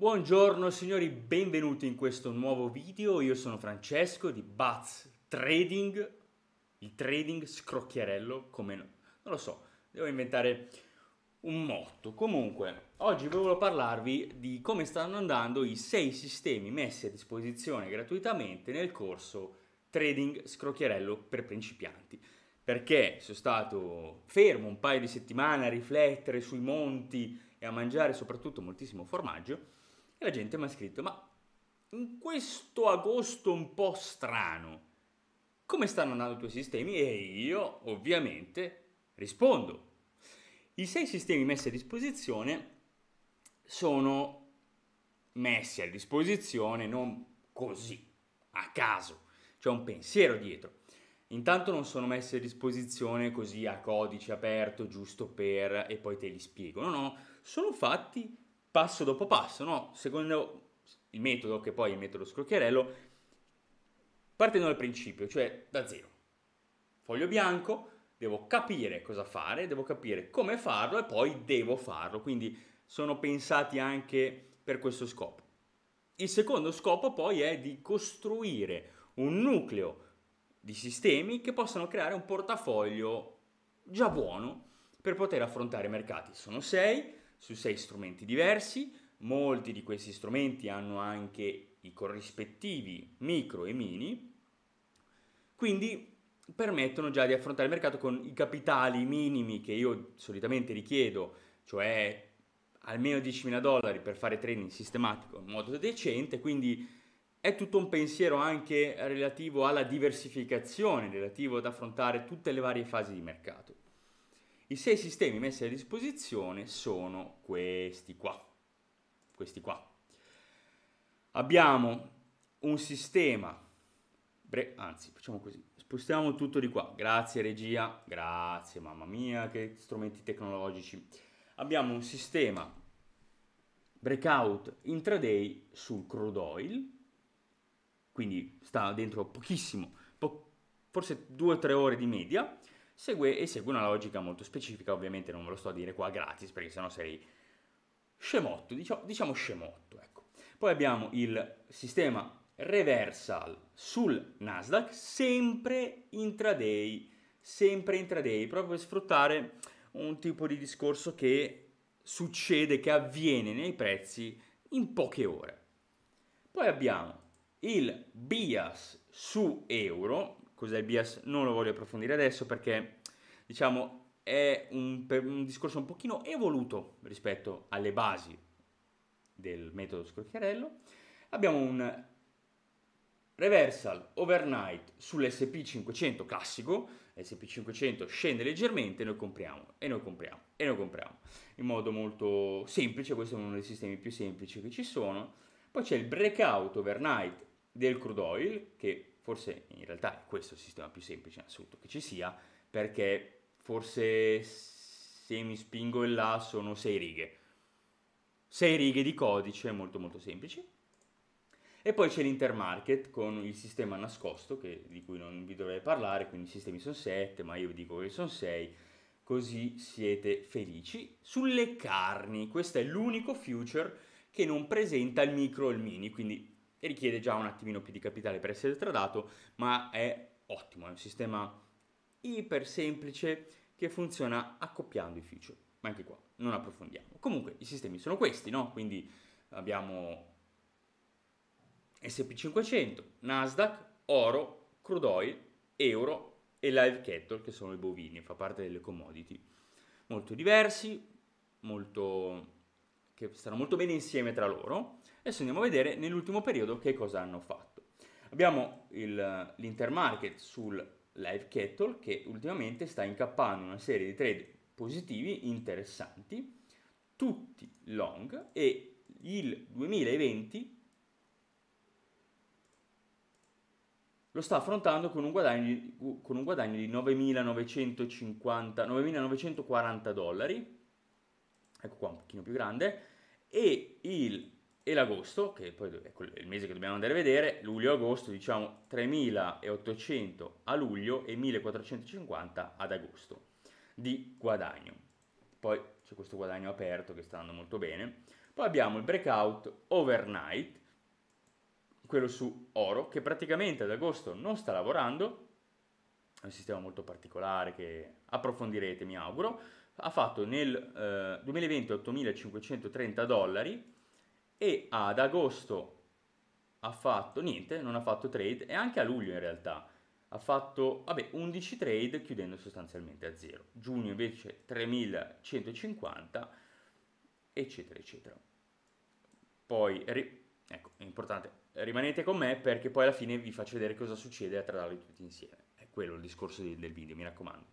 Buongiorno signori, benvenuti in questo nuovo video, io sono Francesco di Bats Trading, il trading scrocchiarello, come no, non lo so, devo inventare un motto. Comunque, oggi volevo parlarvi di come stanno andando i sei sistemi messi a disposizione gratuitamente nel corso Trading Scrocchiarello per principianti perché sono stato fermo un paio di settimane a riflettere sui monti e a mangiare soprattutto moltissimo formaggio e la gente mi ha scritto, ma in questo agosto un po' strano, come stanno andando i tuoi sistemi? E io ovviamente rispondo. I sei sistemi messi a disposizione sono messi a disposizione non così, a caso, c'è un pensiero dietro. Intanto non sono messi a disposizione così a codice aperto, giusto per, e poi te li spiego. No, no, sono fatti passo dopo passo, no? secondo il metodo che poi è il metodo scrocchiarello, partendo dal principio, cioè da zero. Foglio bianco, devo capire cosa fare, devo capire come farlo e poi devo farlo, quindi sono pensati anche per questo scopo. Il secondo scopo poi è di costruire un nucleo di sistemi che possano creare un portafoglio già buono per poter affrontare i mercati. Sono sei, su sei strumenti diversi, molti di questi strumenti hanno anche i corrispettivi micro e mini, quindi permettono già di affrontare il mercato con i capitali minimi che io solitamente richiedo, cioè almeno 10.000 dollari per fare trading sistematico in modo decente, quindi è tutto un pensiero anche relativo alla diversificazione, relativo ad affrontare tutte le varie fasi di mercato. I sei sistemi messi a disposizione sono questi qua. Questi qua. Abbiamo un sistema, bre- anzi facciamo così, spostiamo tutto di qua. Grazie regia, grazie mamma mia che strumenti tecnologici. Abbiamo un sistema breakout intraday sul crude oil, quindi sta dentro pochissimo, po- forse 2-3 ore di media, segue, e segue una logica molto specifica, ovviamente non ve lo sto a dire qua gratis perché sennò sei scemotto, diciamo, diciamo scemotto, ecco. Poi abbiamo il sistema reversal sul Nasdaq, sempre intraday, sempre intraday, proprio per sfruttare un tipo di discorso che succede, che avviene nei prezzi in poche ore. Poi abbiamo il bias su euro, cos'è il bias non lo voglio approfondire adesso perché diciamo è un, un discorso un pochino evoluto rispetto alle basi del metodo Scrocchiarello. Abbiamo un reversal overnight sull'SP500 classico, l'SP500 scende leggermente noi compriamo, e noi compriamo, e noi compriamo, in modo molto semplice, questo è uno dei sistemi più semplici che ci sono. Poi c'è il breakout overnight del crude oil, che forse in realtà è questo il sistema più semplice in assoluto che ci sia, perché forse se mi spingo in là sono sei righe. Sei righe di codice molto molto semplici. E poi c'è l'intermarket con il sistema nascosto, che, di cui non vi dovrei parlare, quindi i sistemi sono 7, ma io vi dico che sono 6, così siete felici. Sulle carni, questo è l'unico future che non presenta il micro o il mini, quindi e richiede già un attimino più di capitale per essere tradato, ma è ottimo, è un sistema iper semplice che funziona accoppiando i feature. Ma anche qua non approfondiamo. Comunque i sistemi sono questi, no? Quindi abbiamo SP500, Nasdaq, oro, crude oil, euro e live cattle che sono i bovini, fa parte delle commodity. Molto diversi, molto che stanno molto bene insieme tra loro. Adesso andiamo a vedere nell'ultimo periodo che cosa hanno fatto. Abbiamo il, l'intermarket sul live kettle che ultimamente sta incappando una serie di trade positivi interessanti, tutti long e il 2020 lo sta affrontando con un guadagno, con un guadagno di 9.950, 9.940 dollari, ecco qua un pochino più grande, e il e l'agosto, che poi è ecco, il mese che dobbiamo andare a vedere, luglio-agosto, diciamo 3.800 a luglio e 1.450 ad agosto di guadagno. Poi c'è questo guadagno aperto che sta andando molto bene. Poi abbiamo il breakout overnight, quello su oro, che praticamente ad agosto non sta lavorando, è un sistema molto particolare che approfondirete, mi auguro ha fatto nel eh, 2020 8.530 dollari e ad agosto ha fatto niente, non ha fatto trade e anche a luglio in realtà ha fatto vabbè, 11 trade chiudendo sostanzialmente a zero. Giugno invece 3.150 eccetera eccetera. Poi ri- ecco, è importante, rimanete con me perché poi alla fine vi faccio vedere cosa succede a tradarli tutti insieme. È quello il discorso del, del video, mi raccomando.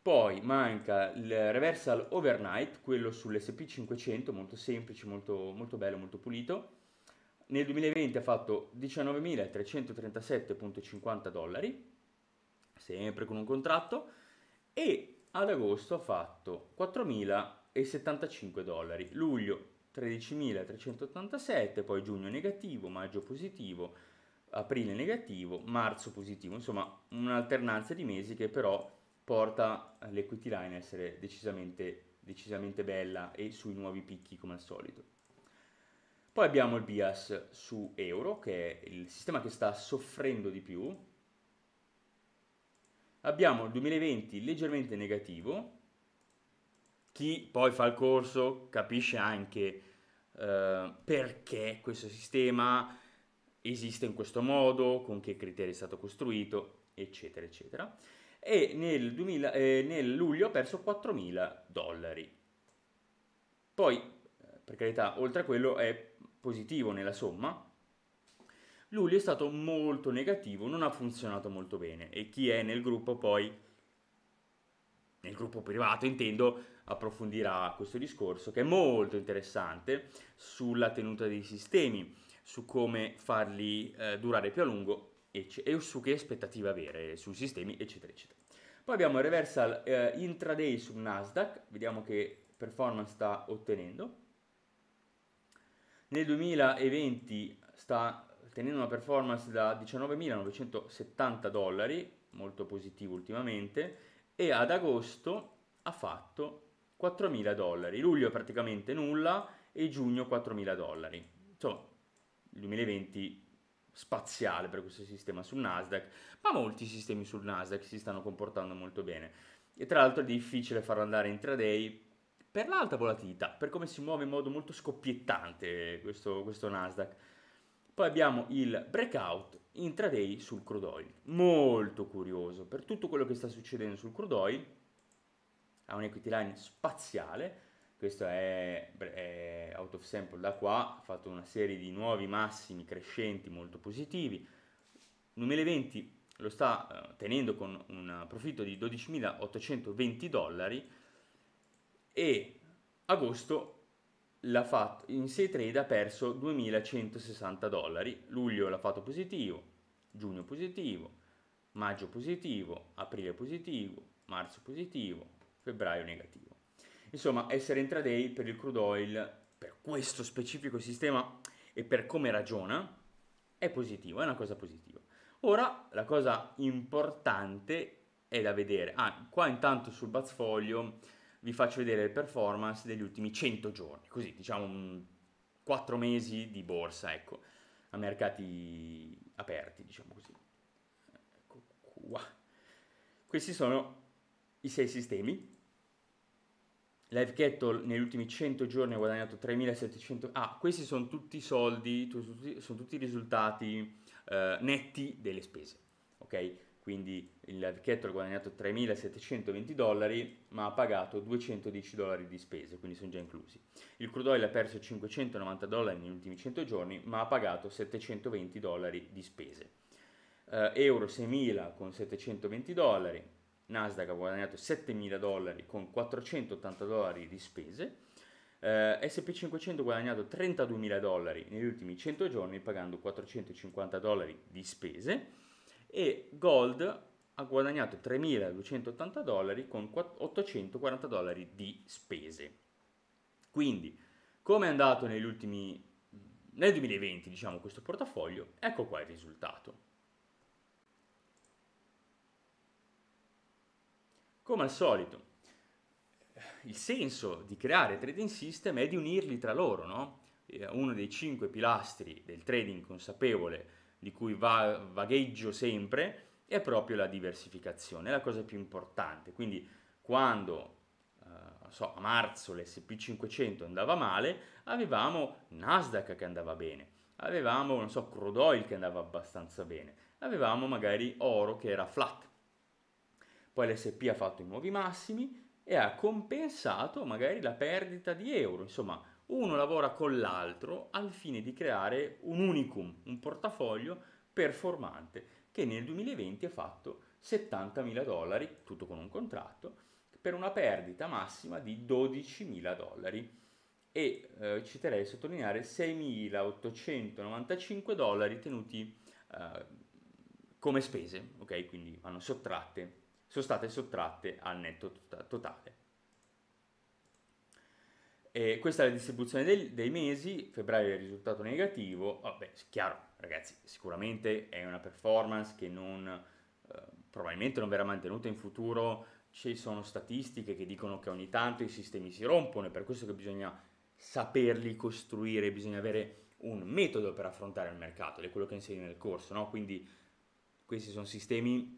Poi manca il Reversal Overnight, quello sull'SP500, molto semplice, molto, molto bello, molto pulito. Nel 2020 ha fatto 19.337,50 dollari, sempre con un contratto, e ad agosto ha fatto 4.075 dollari. Luglio 13.387, poi giugno negativo, maggio positivo, aprile negativo, marzo positivo, insomma un'alternanza di mesi che però porta l'equity line a essere decisamente, decisamente bella e sui nuovi picchi come al solito. Poi abbiamo il bias su euro, che è il sistema che sta soffrendo di più. Abbiamo il 2020 leggermente negativo. Chi poi fa il corso capisce anche eh, perché questo sistema esiste in questo modo, con che criteri è stato costruito, eccetera, eccetera e nel, 2000, eh, nel luglio ha perso 4.000 dollari. Poi, eh, per carità, oltre a quello è positivo nella somma. Luglio è stato molto negativo, non ha funzionato molto bene e chi è nel gruppo poi, nel gruppo privato intendo, approfondirà questo discorso che è molto interessante sulla tenuta dei sistemi, su come farli eh, durare più a lungo e su che aspettative avere sui sistemi, eccetera, eccetera. Poi abbiamo il reversal eh, intraday su Nasdaq, vediamo che performance sta ottenendo. Nel 2020 sta ottenendo una performance da 19.970 dollari, molto positivo ultimamente, e ad agosto ha fatto 4.000 dollari, luglio praticamente nulla e giugno 4.000 dollari. Insomma, il 2020 spaziale per questo sistema sul Nasdaq, ma molti sistemi sul Nasdaq si stanno comportando molto bene. E tra l'altro è difficile farlo andare intraday per l'alta volatilità, per come si muove in modo molto scoppiettante questo, questo Nasdaq. Poi abbiamo il breakout intraday sul crude oil, molto curioso per tutto quello che sta succedendo sul crude oil, ha un equity line spaziale, questo è, è out of sample da qua, ha fatto una serie di nuovi massimi crescenti molto positivi, 2020 lo sta eh, tenendo con un profitto di 12.820 dollari e agosto l'ha fatto in 6 trade ha perso 2.160 dollari, luglio l'ha fatto positivo, giugno positivo, maggio positivo, aprile positivo, marzo positivo, febbraio negativo. Insomma, essere intraday per il crude oil, per questo specifico sistema e per come ragiona, è positivo, è una cosa positiva. Ora, la cosa importante è da vedere. Ah, qua intanto sul bazzfoglio vi faccio vedere le performance degli ultimi 100 giorni, così diciamo 4 mesi di borsa, ecco, a mercati aperti, diciamo così. Ecco qua. Questi sono i sei sistemi Live Kettle negli ultimi 100 giorni ha guadagnato 3.700... Ah, questi sono tutti i soldi, tutti, sono tutti i risultati eh, netti delle spese, ok? Quindi il Live Kettle ha guadagnato 3.720 dollari, ma ha pagato 210 dollari di spese, quindi sono già inclusi. Il crude oil ha perso 590 dollari negli ultimi 100 giorni, ma ha pagato 720 dollari di spese. Eh, euro 6.000 con 720 dollari, Nasdaq ha guadagnato 7.000 dollari con 480 dollari di spese, eh, SP500 ha guadagnato 32.000 dollari negli ultimi 100 giorni pagando 450 dollari di spese e Gold ha guadagnato 3.280 dollari con 840 dollari di spese. Quindi, come è andato ultimi, nel 2020, diciamo, questo portafoglio, ecco qua il risultato. Come al solito, il senso di creare trading system è di unirli tra loro, no? Uno dei cinque pilastri del trading consapevole di cui va, vagheggio sempre è proprio la diversificazione, è la cosa più importante. Quindi quando eh, So, a marzo l'SP500 andava male, avevamo Nasdaq che andava bene, avevamo, non so, crude oil che andava abbastanza bene, avevamo magari oro che era flat poi l'SP ha fatto i nuovi massimi e ha compensato magari la perdita di euro, insomma uno lavora con l'altro al fine di creare un unicum, un portafoglio performante che nel 2020 ha fatto 70.000 dollari, tutto con un contratto, per una perdita massima di 12.000 dollari e eh, ci terei a sottolineare 6.895 dollari tenuti eh, come spese, ok? Quindi vanno sottratte sono state sottratte al netto tota-, totale. E questa è la distribuzione dei, dei mesi, febbraio è il risultato negativo, vabbè, chiaro ragazzi, sicuramente è una performance che non, eh, probabilmente non verrà mantenuta in futuro, ci sono statistiche che dicono che ogni tanto i sistemi si rompono, è per questo che bisogna saperli costruire, bisogna avere un metodo per affrontare il mercato, ed è quello che insegno nel corso, no? Quindi questi sono sistemi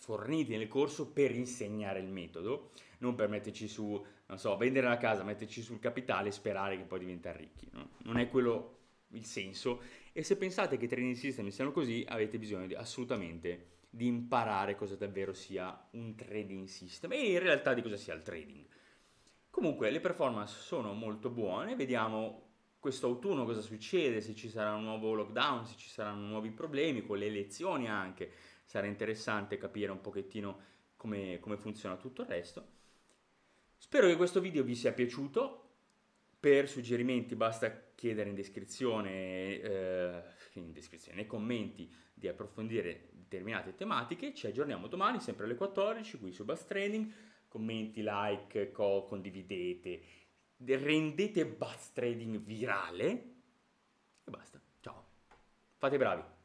forniti nel corso per insegnare il metodo, non per metterci su, non so, vendere la casa, metterci sul capitale e sperare che poi diventa ricchi. No? Non è quello il senso. E se pensate che i training system siano così, avete bisogno di, assolutamente di imparare cosa davvero sia un trading system e in realtà di cosa sia il trading. Comunque le performance sono molto buone, vediamo questo autunno cosa succede, se ci sarà un nuovo lockdown, se ci saranno nuovi problemi con le elezioni anche sarà interessante capire un pochettino come, come funziona tutto il resto. Spero che questo video vi sia piaciuto, per suggerimenti basta chiedere in descrizione, eh, in descrizione, nei commenti di approfondire determinate tematiche. Ci aggiorniamo domani, sempre alle 14, qui su Bass Trading. Commenti, like, co, condividete, rendete Bass Trading virale e basta. Ciao. Fate bravi.